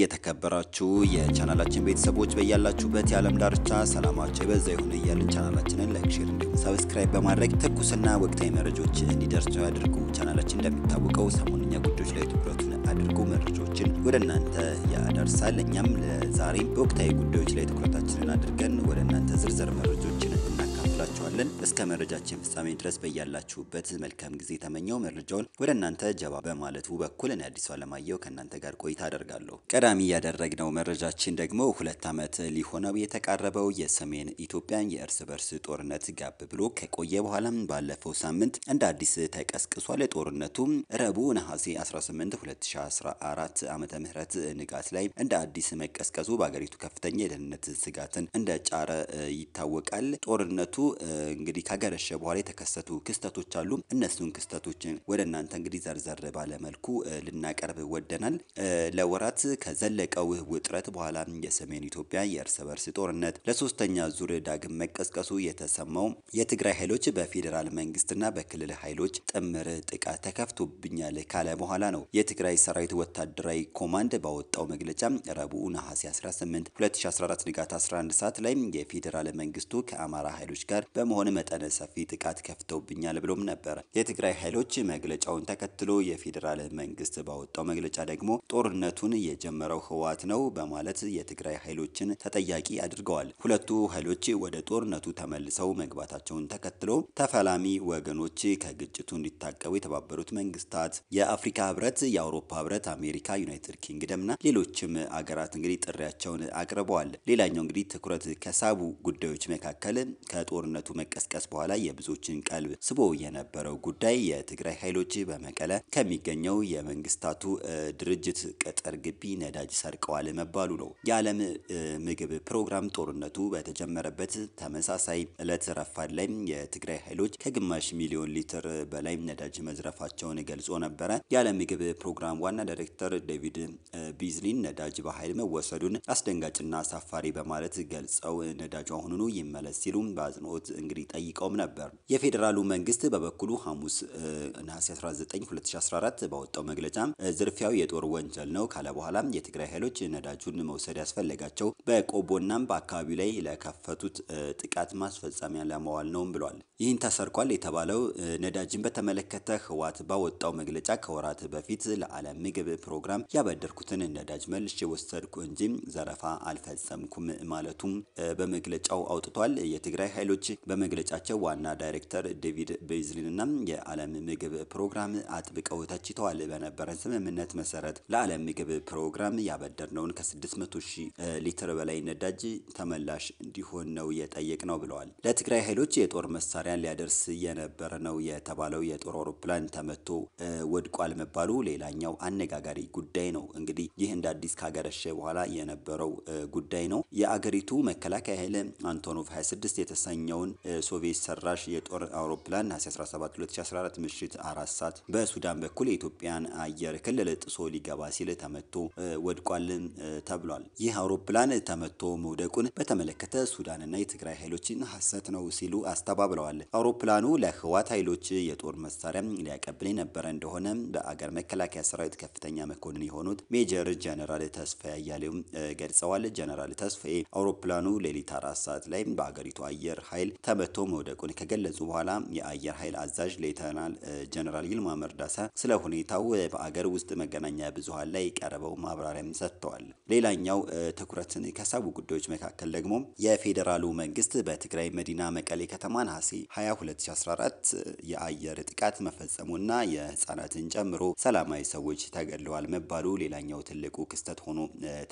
የተከበራችሁ የቻናላችን ቤተሰቦች በያላችሁበት የዓለም ዳርቻ ሰላማችሁ የበዛ ይሁን እያልን ቻናላችንን ላይክ፣ ሼር እንዲሁም ሰብስክራይብ በማድረግ ትኩስና ወቅታዊ መረጃዎች እንዲደርሰው ያድርጉ። ቻናላችን እንደሚታወቀው ሰሞንኛ ጉዳዮች ላይ ትኩረቱን አድርጎ መረጃዎችን ወደ እናንተ ያደርሳል። እኛም ለዛሬ በወቅታዊ ጉዳዮች ላይ ትኩረታችንን አድርገን ወደ እናንተ ዝርዝር መረጃዎች ይስጥልን። እስከ መረጃችን ፍጻሜ ድረስ በያላችሁበት መልካም ጊዜ ተመኘው። መረጃውን ወደ እናንተ ጀባ በማለቱ በኩል እኔ አዲሱ አለማየሁ ከእናንተ ጋር ቆይታ አደርጋለሁ። ቀዳሚ ያደረግነው መረጃችን ደግሞ ሁለት ዓመት ሊሆነው የተቃረበው የሰሜን ኢትዮጵያን የእርስ በርስ ጦርነት ጋብ ብሎ ከቆየ በኋላ ባለፈው ሳምንት እንደ አዲስ ተቀስቅሷል። ጦርነቱ ረቡዕ ነሐሴ 18 2014 ዓመተ ምህረት ንጋት ላይ እንደ አዲስ መቀስቀሱ በአገሪቱ ከፍተኛ የደህንነት ስጋትን እንደጫረ ይታወቃል። ጦርነቱ እንግዲህ ከገረሸ በኋላ የተከሰቱ ክስተቶች አሉ። እነሱን ክስተቶችን ወደ እናንተ እንግዲህ ዘርዘር ባለመልኩ ልናቀርብ ወደናል። ለወራት ከዘለቀው ውጥረት በኋላ የሰሜን ኢትዮጵያ የእርስ በርስ ጦርነት ለሶስተኛ ዙር ዳግም መቀስቀሱ የተሰማው የትግራይ ኃይሎች በፌዴራል መንግስትና በክልል ኃይሎች ጥምር ጥቃት ተከፍቶብኛል ካለ በኋላ ነው። የትግራይ ሰራዊት ወታደራዊ ኮማንድ ባወጣው መግለጫ ረቡዕ ነሐሴ 18 2014 ንጋት 11 ሰዓት ላይ የፌዴራል መንግስቱ ከአማራ ኃይሎች ጋር በመሆ በመሆን መጠነ ሰፊ ጥቃት ከፍተውብኛል ብሎም ነበር። የትግራይ ኃይሎች መግለጫውን ተከትሎ የፌዴራል መንግስት ባወጣው መግለጫ ደግሞ ጦርነቱን የጀመረው ህወሓት ነው በማለት የትግራይ ኃይሎችን ተጠያቂ አድርገዋል። ሁለቱ ኃይሎች ወደ ጦርነቱ ተመልሰው መግባታቸውን ተከትሎ ተፈላሚ ወገኖች ከግጭቱ እንዲታቀቡ የተባበሩት መንግስታት፣ የአፍሪካ ህብረት፣ የአውሮፓ ህብረት፣ አሜሪካ፣ ዩናይትድ ኪንግደም እና ሌሎችም አገራት እንግዲህ ጥሪያቸውን አቅርበዋል። ሌላኛው እንግዲህ ትኩረት ከሳቡ ጉዳዮች መካከል ከጦርነቱ መቀስቀስ በኋላ የብዙዎችን ቀልብ ስቦ የነበረው ጉዳይ የትግራይ ኃይሎች በመቀለ ከሚገኘው የመንግስታቱ ድርጅት ቅጥር ግቢ ነዳጅ ሰርቀዋል መባሉ ነው። የዓለም ምግብ ፕሮግራም ጦርነቱ በተጀመረበት ተመሳሳይ ዕለት ረፋድ ላይ የትግራይ ኃይሎች ከግማሽ ሚሊዮን ሊትር በላይ ነዳጅ መዝረፋቸውን ገልጾ ነበረ። የዓለም ምግብ ፕሮግራም ዋና ዳይሬክተር ዴቪድ ቢዝሊን ነዳጅ በኃይል መወሰዱን አስደንጋጭና አሳፋሪ በማለት ገልጸው ነዳጁ አሁኑኑ ይመለስ ሲሉ በአጽንኦት እንግዲህ ጠይቀውም ነበር። የፌዴራሉ መንግስት በበኩሉ ሐሙስ ነሐሴ 19 2014 ባወጣው መግለጫ ዝርፊያው የጦር ወንጀል ነው ካለ በኋላ የትግራይ ኃይሎች ነዳጁን መውሰድ ያስፈለጋቸው በቆቦናም በአካባቢው ላይ ለከፈቱት ጥቃት ማስፈጸሚያ ለመዋል ነውም ብሏል። ይህን ተሰርኳል የተባለው ነዳጅን በተመለከተ ህወሓት ባወጣው መግለጫ ከወራት በፊት ለዓለም ምግብ ፕሮግራም ያበደርኩትን ነዳጅ መልሼ ወሰድኩ እንጂ ዘረፋ አልፈጸምኩም ማለቱም በመግለጫው አውጥቷል። የትግራይ ኃይሎች በ በመግለጫቸው ዋና ዳይሬክተር ዴቪድ ቤዝሊን እና የዓለም ምግብ ፕሮግራም አጥብቀው ተችተዋል። በነበረን ስምምነት መሰረት ለዓለም ምግብ ፕሮግራም ያበደርነውን ከ600 ሺህ ሊትር በላይ ነዳጅ ተመላሽ እንዲሆን ነው የጠየቅ ነው ብለዋል። ለትግራይ ኃይሎች የጦር መሳሪያን ሊያደርስ የነበረ ነው የተባለው የጦር አውሮፕላን ተመቶ ወድቋል መባሉ ሌላኛው አነጋጋሪ ጉዳይ ነው። እንግዲህ ይህ እንደ አዲስ ካገረሸ በኋላ የነበረው ጉዳይ ነው። የአገሪቱ መከላከያ ኃይል አንቶኖቭ 26 የተሰኘውን ሶቪየት ሰራሽ የጦር አውሮፕላን ነሐሴ 17 2014 ምሽት አራት ሰዓት በሱዳን በኩል የኢትዮጵያን አየር ክልል ጥሶ ሊገባ ሲል ተመቶ ወድቋልን ተብሏል። ይህ አውሮፕላን ተመቶ መውደቁን በተመለከተ ሱዳንና የትግራይ ኃይሎችን ሀሰት ነው ሲሉ አስተባብለዋል። አውሮፕላኑ ለህዋት ኃይሎች የጦር መሳሪያ ሊያቀብል የነበረ እንደሆነ በአገር መከላከያ ሰራዊት ከፍተኛ መኮንን የሆኑት ሜጀር ጀነራል ተስፋዬ አያሌው ገልጸዋል። ጀነራል ተስፋዬ አውሮፕላኑ ሌሊት አራት ሰዓት ላይ በአገሪቱ አየር ኃይል በቶ መውደቁን ከገለጹ በኋላ የአየር ኃይል አዛዥ ሌተናል ጀነራል ይልማ መርዳሳ ስለ ሁኔታው በአገር ውስጥ መገናኛ ብዙኃን ላይ ቀረበው ማብራሪያም ሰጥተዋል። ሌላኛው ትኩረትን ከሳቡ ጉዳዮች መካከል ደግሞ የፌዴራሉ መንግስት በትግራይ መዲና መቀሌ ከተማ ነሐሴ 22 2014 የአየር ጥቃት መፈጸሙና የህጻናትን ጨምሮ ሰላማዊ ሰዎች ተገድለዋል መባሉ ሌላኛው ትልቁ ክስተት ሆኖ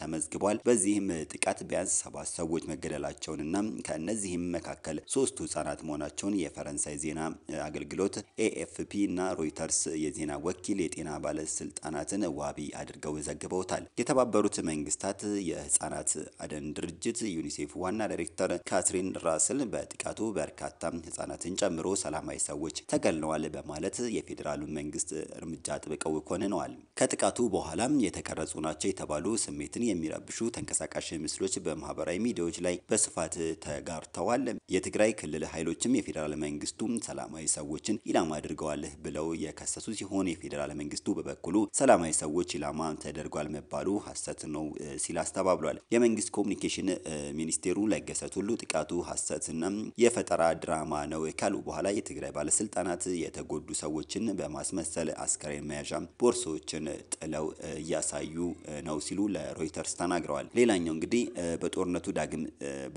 ተመዝግቧል። በዚህም ጥቃት ቢያንስ ሰባት ሰዎች መገደላቸውንና ከእነዚህም መካከል ሶስት ሶስቱ ህጻናት መሆናቸውን የፈረንሳይ ዜና አገልግሎት ኤኤፍፒ እና ሮይተርስ የዜና ወኪል የጤና ባለስልጣናትን ዋቢ አድርገው ዘግበውታል። የተባበሩት መንግስታት የህጻናት አደን ድርጅት ዩኒሴፍ ዋና ዳይሬክተር ካትሪን ራስል በጥቃቱ በርካታ ህጻናትን ጨምሮ ሰላማዊ ሰዎች ተገልለዋል በማለት የፌዴራሉ መንግስት እርምጃ አጥብቀው ኮንነዋል። ከጥቃቱ በኋላም የተቀረጹ ናቸው የተባሉ ስሜትን የሚረብሹ ተንቀሳቃሽ ምስሎች በማህበራዊ ሚዲያዎች ላይ በስፋት ተጋርተዋል። የትግራይ የክልል ኃይሎችም የፌዴራል መንግስቱ ሰላማዊ ሰዎችን ኢላማ አድርገዋል ብለው የከሰሱ ሲሆን የፌዴራል መንግስቱ በበኩሉ ሰላማዊ ሰዎች ኢላማ ተደርጓል መባሉ ሀሰት ነው ሲል አስተባብሏል። የመንግስት ኮሚኒኬሽን ሚኒስቴሩ ለገሰ ቱሉ ጥቃቱ ሀሰትና የፈጠራ ድራማ ነው ካሉ በኋላ የትግራይ ባለስልጣናት የተጎዱ ሰዎችን በማስመሰል አስከሬን መያዣ ቦርሶችን ጥለው እያሳዩ ነው ሲሉ ለሮይተርስ ተናግረዋል። ሌላኛው እንግዲህ በጦርነቱ ዳግም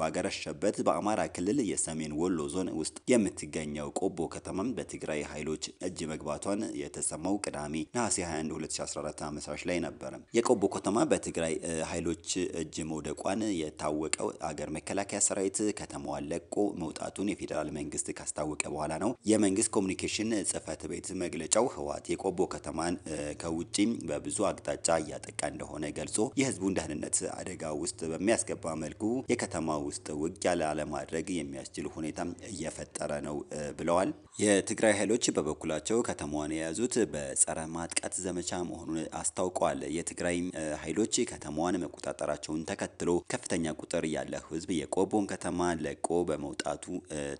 ባገረሸበት በአማራ ክልል የሰሜን ወሎ ዞን ውስጥ የምትገኘው ቆቦ ከተማም በትግራይ ኃይሎች እጅ መግባቷን የተሰማው ቅዳሜ ነሐሴ 21 2014 አመሻሽ ላይ ነበር። የቆቦ ከተማ በትግራይ ኃይሎች እጅ መውደቋን የታወቀው አገር መከላከያ ሰራዊት ከተማዋን ለቆ መውጣቱን የፌዴራል መንግስት ካስታወቀ በኋላ ነው። የመንግስት ኮሚኒኬሽን ጽህፈት ቤት መግለጫው ህወሓት የቆቦ ከተማን ከውጪ በብዙ አቅጣጫ እያጠቃ እንደሆነ ገልጾ የህዝቡን ደህንነት አደጋ ውስጥ በሚያስገባ መልኩ የከተማ ውስጥ ውጊያ ላለማድረግ የሚያስችል ሁኔታ ሁኔታ እየፈጠረ ነው ብለዋል። የትግራይ ኃይሎች በበኩላቸው ከተማዋን የያዙት በጸረ ማጥቃት ዘመቻ መሆኑን አስታውቀዋል። የትግራይ ኃይሎች ከተማዋን መቆጣጠራቸውን ተከትሎ ከፍተኛ ቁጥር ያለው ህዝብ የቆቦን ከተማ ለቆ በመውጣቱ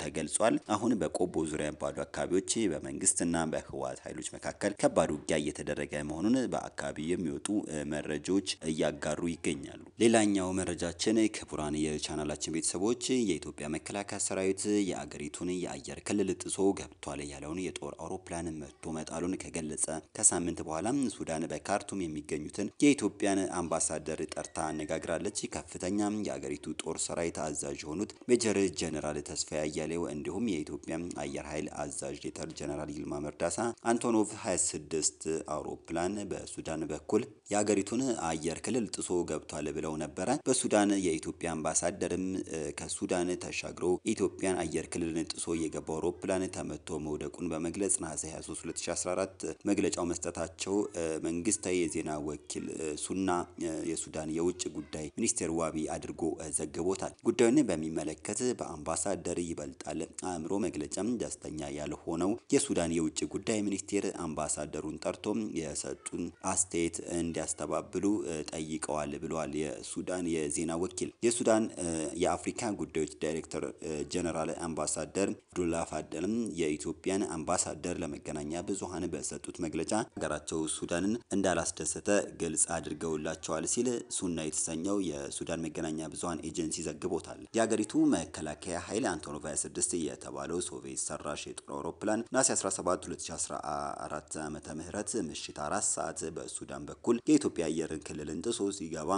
ተገልጿል። አሁን በቆቦ ዙሪያ ባሉ አካባቢዎች በመንግስትና በህወሓት ኃይሎች መካከል ከባድ ውጊያ እየተደረገ መሆኑን በአካባቢው የሚወጡ መረጃዎች እያጋሩ ይገኛሉ። ሌላኛው መረጃችን ክቡራን የቻናላችን ቤተሰቦች የኢትዮጵያ መከላከያ ሰራዊት የአገሪቱን የአየር ክልል ጥሶ ገብቷል ያለውን የጦር አውሮፕላን መቶ መጣሉን ከገለጸ ከሳምንት በኋላ ሱዳን በካርቱም የሚገኙትን የኢትዮጵያን አምባሳደር ጠርታ አነጋግራለች። ከፍተኛ የአገሪቱ ጦር ሰራዊት አዛዥ የሆኑት ሜጀር ጀነራል ተስፋ አያሌው እንዲሁም የኢትዮጵያ አየር ኃይል አዛዥ ሌተር ጀነራል ይልማ መርዳሳ አንቶኖቭ 26 አውሮፕላን በሱዳን በኩል የአገሪቱን አየር ክልል ጥሶ ገብቷል ብለው ብለው ነበረ። በሱዳን የኢትዮጵያ አምባሳደርም ከሱዳን ተሻግሮ ኢትዮጵያን አየር ክልልን ጥሶ የገባው አውሮፕላን ተመቶ መውደቁን በመግለጽ ነሐሴ 23 2014 መግለጫው መስጠታቸው መንግስታዊ የዜና ወኪል ሱና የሱዳን የውጭ ጉዳይ ሚኒስቴር ዋቢ አድርጎ ዘግቦታል። ጉዳዩን በሚመለከት በአምባሳደር ይበልጣል አእምሮ መግለጫም ደስተኛ ያልሆነው የሱዳን የውጭ ጉዳይ ሚኒስቴር አምባሳደሩን ጠርቶ የሰጡን አስተያየት እንዲያስተባብሉ ጠይቀዋል ብለዋል። የሱዳን የዜና ወኪል የሱዳን የአፍሪካ ጉዳዮች ዳይሬክተር ጀነራል አምባሳደር አብዱላ ፋደልም የኢትዮጵያን አምባሳደር ለመገናኛ ብዙሀን በሰጡት መግለጫ ሀገራቸው ሱዳንን እንዳላስደሰተ ግልጽ አድርገውላቸዋል ሲል ሱና የተሰኘው የሱዳን መገናኛ ብዙሀን ኤጀንሲ ዘግቦታል። የሀገሪቱ መከላከያ ኃይል አንቶኖቭ 26 የተባለው ሶቪየት ሰራሽ የጦር አውሮፕላን ነሐሴ 17 2014 ዓ.ም ምሽት አራት ሰዓት በሱዳን በኩል የኢትዮጵያ አየርን ክልልን ጥሶ ሲገባ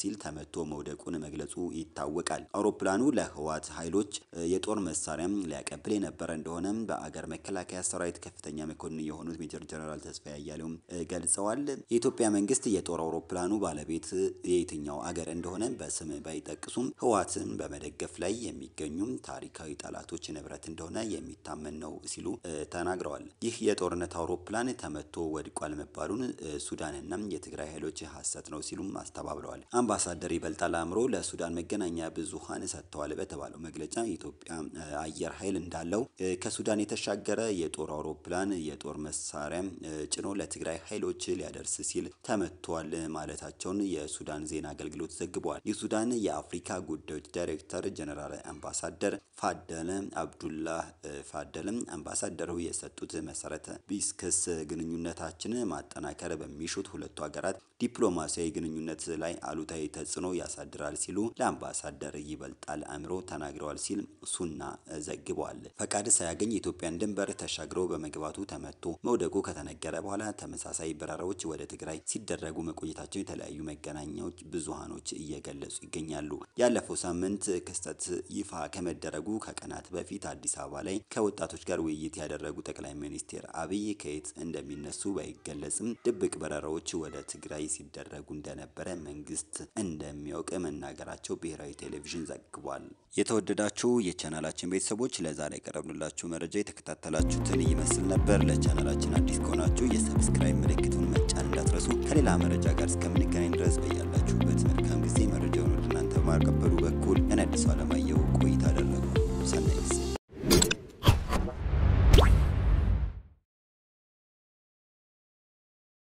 ሲል ተመቶ መውደቁን መግለጹ ይታወቃል። አውሮፕላኑ ለህዋት ኃይሎች የጦር መሳሪያም ሊያቀብል የነበረ እንደሆነም በአገር መከላከያ ሰራዊት ከፍተኛ መኮንን የሆኑት ሜጀር ጀነራል ተስፋዬ አያሌውም ገልጸዋል። የኢትዮጵያ መንግስት የጦር አውሮፕላኑ ባለቤት የየትኛው አገር እንደሆነ በስም ባይጠቅሱም ህዋትን በመደገፍ ላይ የሚገኙም ታሪካዊ ጠላቶች ንብረት እንደሆነ የሚታመን ነው ሲሉ ተናግረዋል። ይህ የጦርነት አውሮፕላን ተመቶ ወድቋል መባሉን ሱዳንና የትግራይ ኃይሎች ሀሰት ነው ሲሉም አስተባብለዋል። አምባሳደር ይበልጣል አእምሮ ለሱዳን መገናኛ ብዙሃን ሰጥተዋል በተባለው መግለጫ የኢትዮጵያ አየር ኃይል እንዳለው ከሱዳን የተሻገረ የጦር አውሮፕላን የጦር መሳሪያ ጭኖ ለትግራይ ኃይሎች ሊያደርስ ሲል ተመቷል ማለታቸውን የሱዳን ዜና አገልግሎት ዘግቧል። የሱዳን የአፍሪካ ጉዳዮች ዳይሬክተር ጀነራል አምባሳደር ፋደለ አብዱላህ ፋደልም አምባሳደሩ የሰጡት መሰረተ ቢስ ክስ ግንኙነታችን ማጠናከር በሚሹት ሁለቱ ሀገራት ዲፕሎማሲያዊ ግንኙነት ላይ አሉ አሉታዊ ተጽዕኖ ያሳድራል ሲሉ ለአምባሳደር ይበልጣል አእምሮ ተናግረዋል ሲል ሱና ዘግቧል። ፈቃድ ሳያገኝ የኢትዮጵያን ድንበር ተሻግሮ በመግባቱ ተመቶ መውደቁ ከተነገረ በኋላ ተመሳሳይ በረራዎች ወደ ትግራይ ሲደረጉ መቆየታቸው የተለያዩ መገናኛዎች ብዙሃኖች እየገለጹ ይገኛሉ። ያለፈው ሳምንት ክስተት ይፋ ከመደረጉ ከቀናት በፊት አዲስ አበባ ላይ ከወጣቶች ጋር ውይይት ያደረጉ ጠቅላይ ሚኒስትር አብይ ከየት እንደሚነሱ ባይገለጽም ድብቅ በረራዎች ወደ ትግራይ ሲደረጉ እንደነበረ መንግስት መንግስት እንደሚያውቅ መናገራቸው ብሔራዊ ቴሌቪዥን ዘግቧል። የተወደዳችሁ የቻናላችን ቤተሰቦች ለዛሬ ያቀረብንላችሁ መረጃ የተከታተላችሁትን ይመስል ነበር። ለቻናላችን አዲስ ከሆናችሁ የሰብስክራይብ ምልክቱን መጫን እንዳትረሱ። ከሌላ መረጃ ጋር እስከምንገናኝ ድረስ በያላችሁበት መልካም ጊዜ መረጃውን ወደ እናንተ በማቀበሉ በኩል እኔ አዲሱ አለማየሁ ቆይታ አደረ